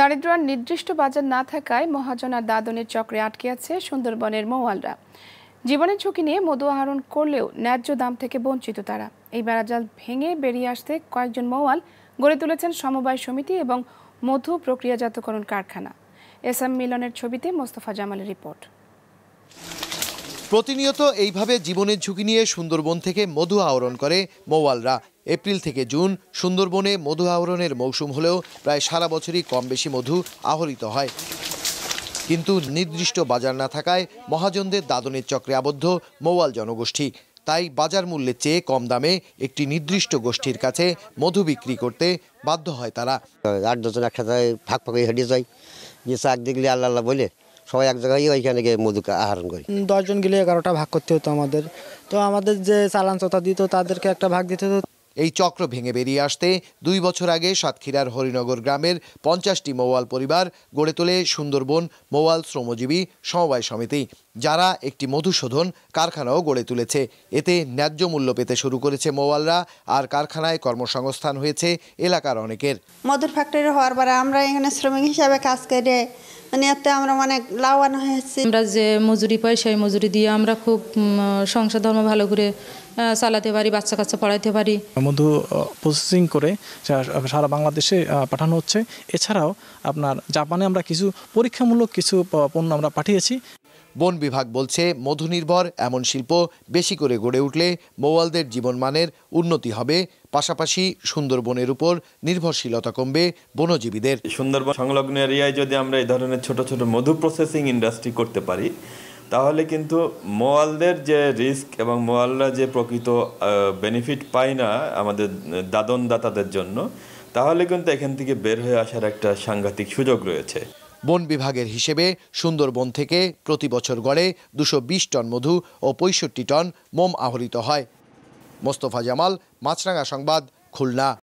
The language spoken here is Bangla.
দারিদ্রার নির্দিষ্ট বাজার না থাকায় মহাজন আর দাদনের চক্রে আটকে আছে সুন্দরবনের মৌয়ালরা জীবনের ঝুঁকি নিয়ে মধু আহরণ করলেও ন্যায্য দাম থেকে বঞ্চিত তারা এই বেড়াজাল ভেঙে বেরিয়ে আসতে কয়েকজন মৌয়াল গড়ে তুলেছেন সমবায় সমিতি এবং মধু প্রক্রিয়াজাতকরণ কারখানা এস এম মিলনের ছবিতে মোস্তফা জামালের রিপোর্ট প্রতিনিয়ত এইভাবে জীবনের ঝুঁকি নিয়ে সুন্দরবন থেকে মধু আহরণ করে মৌয়ালরা এপ্রিল থেকে জুন সুন্দরবনে মধু আহরণের মৌসুম হলেও প্রায় সারা বছরই কম বেশি মধু আহরিত হয় কিন্তু নির্দিষ্ট বাজার না থাকায় মহাজনদের দাদনের চক্রে আবদ্ধ মৌয়াল জনগোষ্ঠী তাই বাজার মূল্যের চেয়ে কম দামে একটি নির্দিষ্ট গোষ্ঠীর কাছে মধু বিক্রি করতে বাধ্য হয় তারা আট দশজন একসাথে ফাঁক ফাঁকে হেঁটে যায় যে শাক দেখলে আল্লাহ আল্লাহ বলে সবাই এক জায়গায় ওইখানে গিয়ে মধু আহরণ করি দশজন গেলে এগারোটা ভাগ করতে হতো আমাদের তো আমাদের যে চালান চতা দিত তাদেরকে একটা ভাগ দিতে হতো এই চক্র ভেঙে বেরিয়ে আসতে দুই বছর আগে সাতক্ষীরার হরিনগর গ্রামের পঞ্চাশটি মৌয়াল পরিবার গড়ে তোলে সুন্দরবন মৌয়াল শ্রমজীবী সমবায় সমিতি যারা একটি মধুশোধন কারখানাও গড়ে তুলেছে এতে ন্যায্য মূল্য পেতে শুরু করেছে মোয়ালরা আর কারখানায় কর্মসংস্থান হয়েছে এলাকার অনেকের মধুর ফ্যাক্টরি হওয়ার পরে আমরা এখানে শ্রমিক হিসাবে কাজ করে এতে আমরা অনেক মানে লাভবান হয়েছি আমরা যে মজুরি পাই সেই মজুরি দিয়ে আমরা খুব সংসার ধর্ম ভালো করে চালাতে পারি বাচ্চা কাচ্চা পড়াইতে পারি মধু প্রসেসিং করে সারা বাংলাদেশে পাঠানো হচ্ছে এছাড়াও আপনার জাপানে আমরা কিছু পরীক্ষামূলক কিছু পণ্য আমরা পাঠিয়েছি বন বিভাগ বলছে মধু নির্ভর এমন শিল্প বেশি করে গড়ে উঠলে মৌয়ালদের জীবনমানের উন্নতি হবে পাশাপাশি সুন্দরবনের উপর নির্ভরশীলতা কমবে বনজীবীদের সুন্দরবন সংলগ্ন এরিয়ায় যদি আমরা এই ধরনের ছোট ছোট মধু প্রসেসিং ইন্ডাস্ট্রি করতে পারি তাহলে কিন্তু মোয়ালদের যে রিস্ক এবং মোয়ালরা যে প্রকৃত বেনিফিট পায় না আমাদের দাদন দাতাদের জন্য তাহলে কিন্তু এখান থেকে বের হয়ে আসার একটা সাংঘাতিক সুযোগ রয়েছে বন বিভাগের হিসেবে সুন্দরবন থেকে প্রতি বছর গড়ে দুশো টন মধু ও পঁয়ষট্টি টন মোম আহরিত হয় মোস্তফা জামাল মাছরাঙা সংবাদ খুলনা